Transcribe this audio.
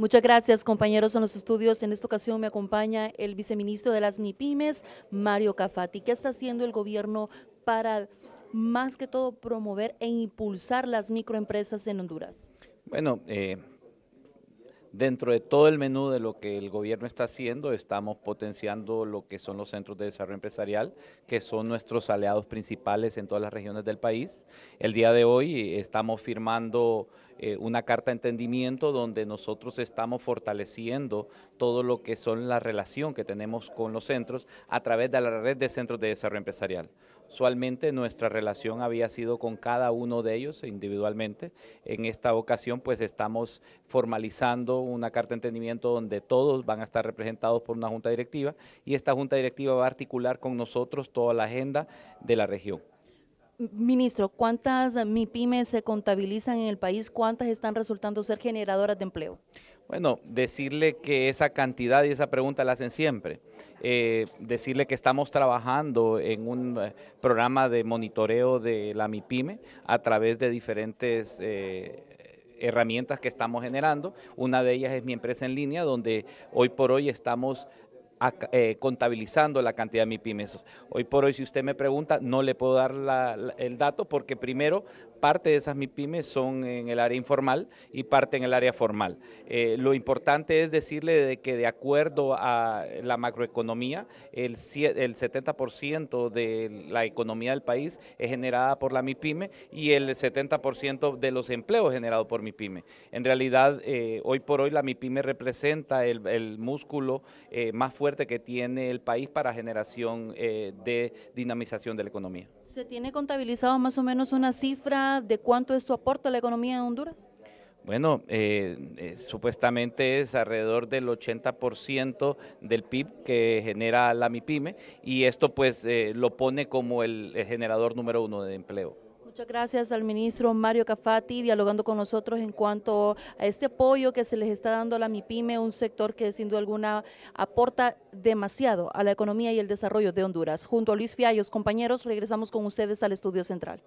Muchas gracias, compañeros, en los estudios. En esta ocasión me acompaña el viceministro de las MIPIMES, Mario Cafati. ¿Qué está haciendo el gobierno para, más que todo, promover e impulsar las microempresas en Honduras? Bueno, eh, dentro de todo el menú de lo que el gobierno está haciendo, estamos potenciando lo que son los centros de desarrollo empresarial, que son nuestros aliados principales en todas las regiones del país. El día de hoy eh, estamos firmando eh, una carta de entendimiento donde nosotros estamos fortaleciendo todo lo que son la relación que tenemos con los centros a través de la red de centros de desarrollo empresarial. Usualmente nuestra relación había sido con cada uno de ellos individualmente. En esta ocasión pues estamos formalizando una carta de entendimiento donde todos van a estar representados por una junta directiva y esta junta directiva va a articular con nosotros toda la agenda de la región. Ministro, ¿cuántas mipymes se contabilizan en el país? ¿Cuántas están resultando ser generadoras de empleo? Bueno, decirle que esa cantidad y esa pregunta la hacen siempre. Eh, decirle que estamos trabajando en un eh, programa de monitoreo de la MIPIME a través de diferentes... Eh, herramientas que estamos generando. Una de ellas es mi empresa en línea, donde hoy por hoy estamos eh, contabilizando la cantidad de MIPIMES. Hoy por hoy, si usted me pregunta, no le puedo dar el dato porque primero parte de esas MIPIMES son en el área informal y parte en el área formal. Eh, lo importante es decirle que de acuerdo a la macroeconomía, el, 70% de la economía del país es generada por la MIPIME y el 70% de los empleos generados por MIPIME, En realidad, eh, hoy por hoy la MIPIME representa el, músculo más fuerte que tiene el país para generación eh, de dinamización de la economía. ¿Se tiene contabilizado más o menos una cifra de cuánto esto aporta a la economía de Honduras? Bueno, eh, eh, supuestamente es alrededor del 80% del PIB que genera la MIPYME y esto pues lo pone como el generador número uno de empleo. Muchas gracias al ministro Mario Cafati dialogando con nosotros en cuanto a este apoyo que se les está dando a la MIPYME, un sector que sin duda alguna aporta demasiado a la economía y el desarrollo de Honduras. Junto a Luis Fiallos, compañeros, regresamos con ustedes al estudio central.